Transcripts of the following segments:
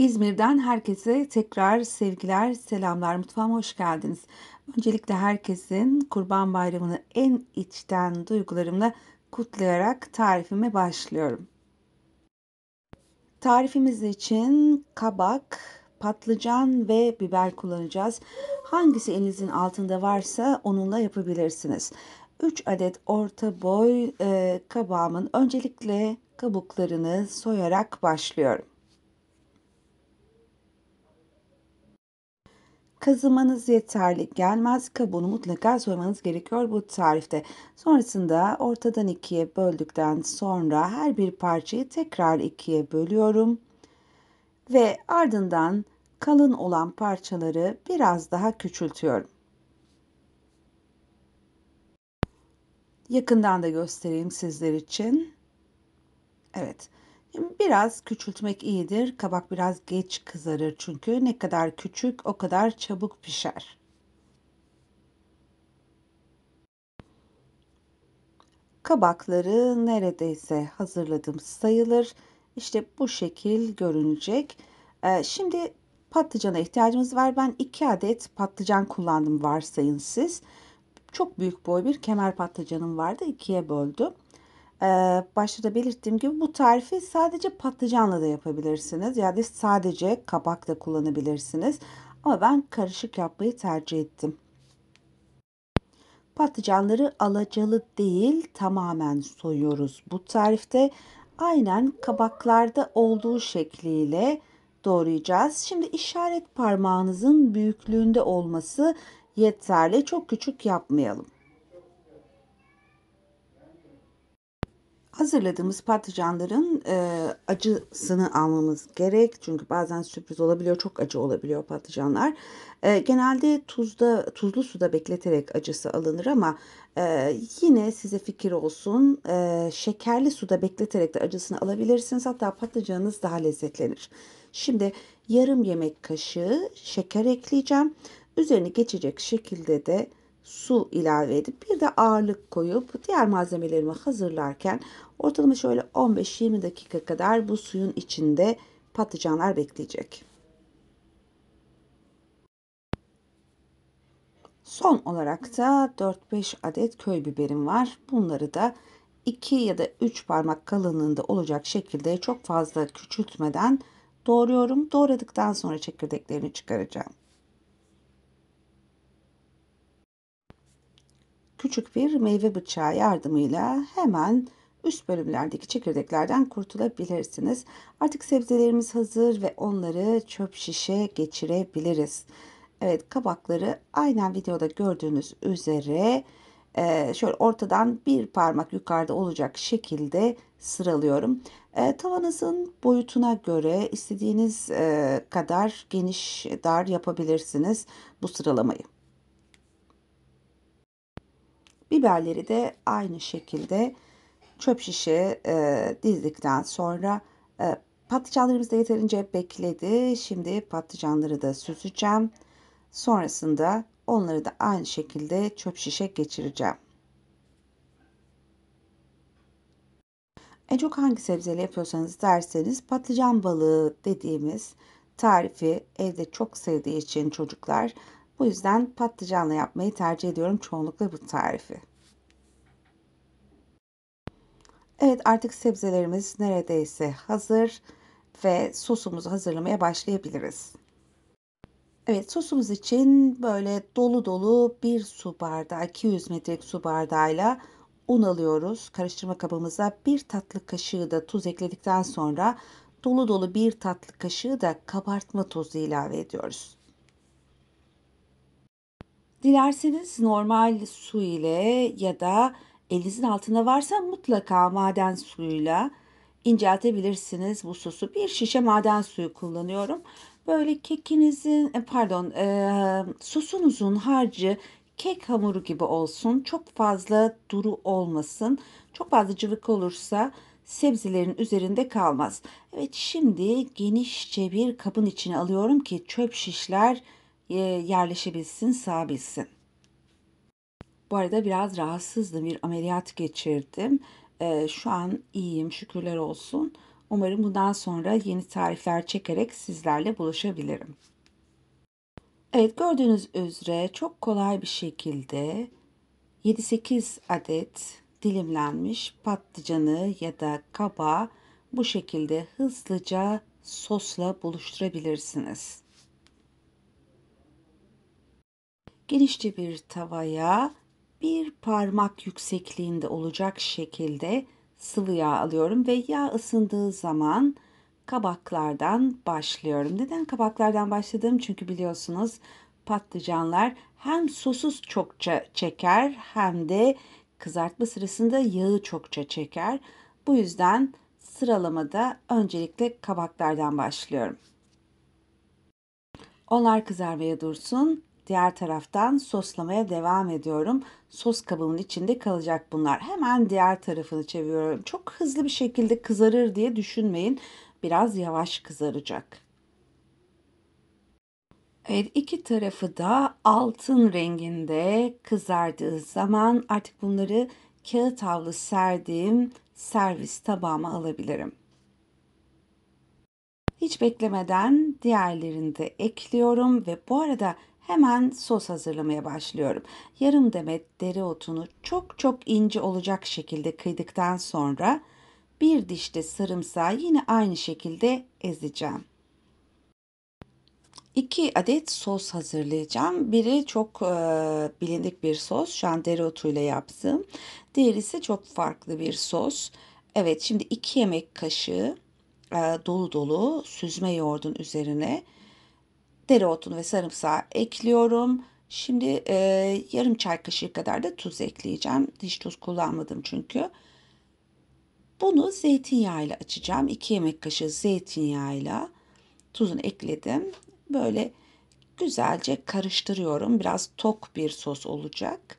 İzmir'den herkese tekrar sevgiler, selamlar. Mutfağıma hoş geldiniz. Öncelikle herkesin Kurban Bayramı'nı en içten duygularımla kutlayarak tarifime başlıyorum. Tarifimiz için kabak, patlıcan ve biber kullanacağız. Hangisi elinizin altında varsa onunla yapabilirsiniz. 3 adet orta boy e, kabağımın öncelikle kabuklarını soyarak başlıyorum. kazımanız yeterli. Gelmez kabuğunu mutlaka soymanız gerekiyor bu tarifte. Sonrasında ortadan ikiye böldükten sonra her bir parçayı tekrar ikiye bölüyorum. Ve ardından kalın olan parçaları biraz daha küçültüyorum. Yakından da göstereyim sizler için. Evet. Biraz küçültmek iyidir. Kabak biraz geç kızarır çünkü ne kadar küçük o kadar çabuk pişer. Kabakları neredeyse hazırladım sayılır. İşte bu şekil görünecek. Ee, şimdi patlıcana ihtiyacımız var. Ben 2 adet patlıcan kullandım varsayın siz. Çok büyük boy bir kemer patlıcanım vardı. ikiye böldüm. Ee, başta da belirttiğim gibi bu tarifi sadece patlıcanla da yapabilirsiniz. Yani sadece kabak da kullanabilirsiniz. Ama ben karışık yapmayı tercih ettim. Patlıcanları alacalı değil tamamen soyuyoruz bu tarifte. Aynen kabaklarda olduğu şekliyle doğrayacağız. Şimdi işaret parmağınızın büyüklüğünde olması yeterli. Çok küçük yapmayalım. hazırladığımız patlıcanların e, acısını almamız gerek. Çünkü bazen sürpriz olabiliyor. Çok acı olabiliyor patlıcanlar. E, genelde tuzda tuzlu suda bekleterek acısı alınır ama e, yine size fikir olsun. E, şekerli suda bekleterek de acısını alabilirsiniz. Hatta patlıcanınız daha lezzetlenir. Şimdi yarım yemek kaşığı şeker ekleyeceğim. Üzerine geçecek şekilde de su ilave edip bir de ağırlık koyup diğer malzemelerimi hazırlarken Ortalama şöyle 15-20 dakika kadar bu suyun içinde patlıcanlar bekleyecek. Son olarak da 4-5 adet köy biberim var. Bunları da 2 ya da 3 parmak kalınlığında olacak şekilde çok fazla küçültmeden doğruyorum. Doğradıktan sonra çekirdeklerini çıkaracağım. Küçük bir meyve bıçağı yardımıyla hemen üst bölümlerdeki çekirdeklerden kurtulabilirsiniz. Artık sebzelerimiz hazır ve onları çöp şişe geçirebiliriz. Evet kabakları aynen videoda gördüğünüz üzere e, şöyle ortadan bir parmak yukarıda olacak şekilde sıralıyorum. E, tavanızın boyutuna göre istediğiniz e, kadar geniş dar yapabilirsiniz bu sıralamayı. Biberleri de aynı şekilde çöp şişe e, dizdikten sonra e, patlıcanlarımız da yeterince bekledi. Şimdi patlıcanları da süzeceğim. Sonrasında onları da aynı şekilde çöp şişe geçireceğim. En çok hangi sebzeyle yapıyorsanız derseniz patlıcan balığı dediğimiz tarifi evde çok sevdiği için çocuklar bu yüzden patlıcanla yapmayı tercih ediyorum çoğunlukla bu tarifi. Evet artık sebzelerimiz neredeyse hazır ve sosumuzu hazırlamaya başlayabiliriz. Evet sosumuz için böyle dolu dolu bir su bardağı 200 metrelik su bardağıyla un alıyoruz. Karıştırma kabımıza bir tatlı kaşığı da tuz ekledikten sonra dolu dolu bir tatlı kaşığı da kabartma tozu ilave ediyoruz. Dilerseniz normal su ile ya da elinizin altında varsa mutlaka maden suyuyla inceltebilirsiniz bu sosu. Bir şişe maden suyu kullanıyorum. Böyle kekinizin e, pardon e, sosunuzun harcı kek hamuru gibi olsun. Çok fazla duru olmasın. Çok fazla cıvık olursa sebzelerin üzerinde kalmaz. Evet şimdi genişçe bir kabın içine alıyorum ki çöp şişler e, yerleşebilsin, sağabilsin. Bu arada biraz rahatsızdım. Bir ameliyat geçirdim. E, şu an iyiyim şükürler olsun. Umarım bundan sonra yeni tarifler çekerek sizlerle buluşabilirim. Evet gördüğünüz üzere çok kolay bir şekilde 7-8 adet dilimlenmiş patlıcanı ya da kaba bu şekilde hızlıca sosla buluşturabilirsiniz. Genişçe bir tavaya bir parmak yüksekliğinde olacak şekilde sıvı yağ alıyorum ve yağ ısındığı zaman kabaklardan başlıyorum. Neden kabaklardan başladım? Çünkü biliyorsunuz patlıcanlar hem sosu çokça çeker hem de kızartma sırasında yağı çokça çeker. Bu yüzden sıralamada öncelikle kabaklardan başlıyorum. Onlar kızarmaya dursun. Diğer taraftan soslamaya devam ediyorum sos kabının içinde kalacak bunlar. Hemen diğer tarafını çeviriyorum. Çok hızlı bir şekilde kızarır diye düşünmeyin. Biraz yavaş kızaracak. Evet iki tarafı da altın renginde kızardığı zaman artık bunları kağıt havlu serdiğim servis tabağıma alabilirim. Hiç beklemeden diğerlerini de ekliyorum ve bu arada Hemen sos hazırlamaya başlıyorum. Yarım demet dereotunu çok çok ince olacak şekilde kıydıktan sonra bir diş de sarımsağı yine aynı şekilde ezeceğim. 2 adet sos hazırlayacağım. Biri çok e, bilindik bir sos. Şu an dereotuyla yaptım. Diğeri ise çok farklı bir sos. Evet şimdi 2 yemek kaşığı e, dolu dolu süzme yoğurdun üzerine dereotunu ve sarımsağı ekliyorum. Şimdi e, yarım çay kaşığı kadar da tuz ekleyeceğim. Diş tuz kullanmadım çünkü. Bunu zeytinyağıyla açacağım. 2 yemek kaşığı zeytinyağıyla tuzunu ekledim. Böyle güzelce karıştırıyorum. Biraz tok bir sos olacak.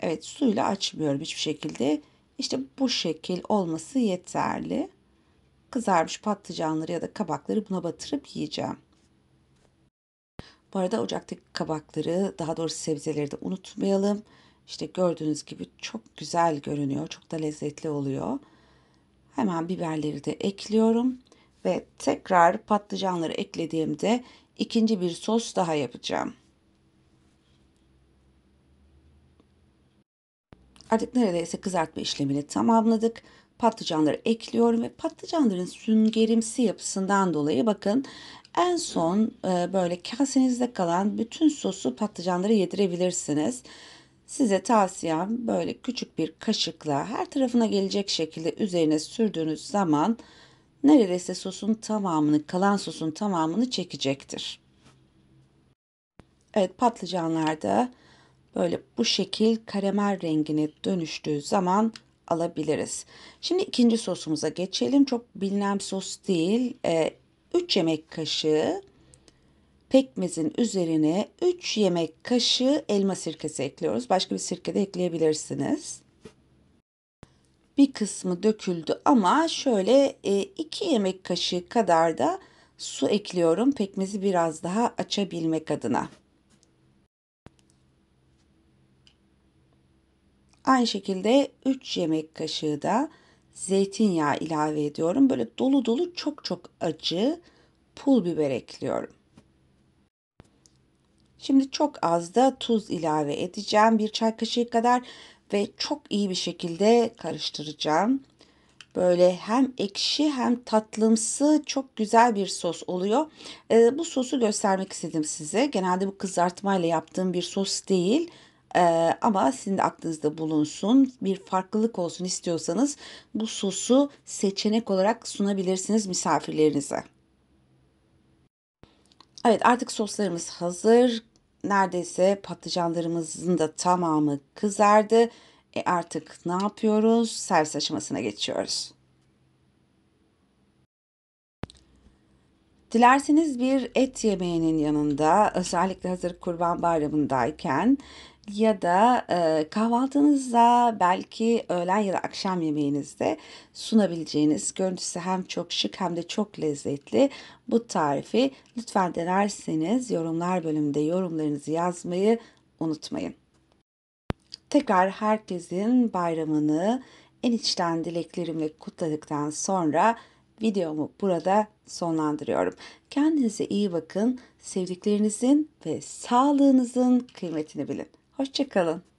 Evet suyla açmıyorum hiçbir şekilde. İşte bu şekil olması yeterli. Kızarmış patlıcanları ya da kabakları buna batırıp yiyeceğim. Bu arada ocaktaki kabakları daha doğrusu sebzeleri de unutmayalım. İşte gördüğünüz gibi çok güzel görünüyor. Çok da lezzetli oluyor. Hemen biberleri de ekliyorum. Ve tekrar patlıcanları eklediğimde ikinci bir sos daha yapacağım. Artık neredeyse kızartma işlemini tamamladık patlıcanları ekliyorum ve patlıcanların süngerimsi yapısından dolayı bakın en son e, böyle kasenizde kalan bütün sosu patlıcanlara yedirebilirsiniz. Size tavsiyem böyle küçük bir kaşıkla her tarafına gelecek şekilde üzerine sürdüğünüz zaman neredeyse sosun tamamını, kalan sosun tamamını çekecektir. Evet patlıcanlar da böyle bu şekil karamel rengine dönüştüğü zaman alabiliriz. Şimdi ikinci sosumuza geçelim. Çok bilinen sos değil. 3 ee, yemek kaşığı pekmezin üzerine 3 yemek kaşığı elma sirkesi ekliyoruz. Başka bir sirke de ekleyebilirsiniz. Bir kısmı döküldü ama şöyle 2 e, yemek kaşığı kadar da su ekliyorum pekmezi biraz daha açabilmek adına. Aynı şekilde 3 yemek kaşığı da zeytinyağı ilave ediyorum. Böyle dolu dolu çok çok acı pul biber ekliyorum. Şimdi çok az da tuz ilave edeceğim. Bir çay kaşığı kadar ve çok iyi bir şekilde karıştıracağım. Böyle hem ekşi hem tatlımsı çok güzel bir sos oluyor. Ee, bu sosu göstermek istedim size. Genelde bu kızartmayla yaptığım bir sos değil. Ee, ama sizin de aklınızda bulunsun. Bir farklılık olsun istiyorsanız bu sosu seçenek olarak sunabilirsiniz misafirlerinize. Evet artık soslarımız hazır. Neredeyse patlıcanlarımızın da tamamı kızardı. E artık ne yapıyoruz? Servis aşamasına geçiyoruz. Dilerseniz bir et yemeğinin yanında özellikle hazır kurban bayramındayken ya da e, kahvaltınızda belki öğlen ya da akşam yemeğinizde sunabileceğiniz görüntüsü hem çok şık hem de çok lezzetli bu tarifi lütfen denerseniz yorumlar bölümünde yorumlarınızı yazmayı unutmayın. Tekrar herkesin bayramını en içten dileklerimle kutladıktan sonra videomu burada sonlandırıyorum. Kendinize iyi bakın, sevdiklerinizin ve sağlığınızın kıymetini bilin. Hoşçakalın.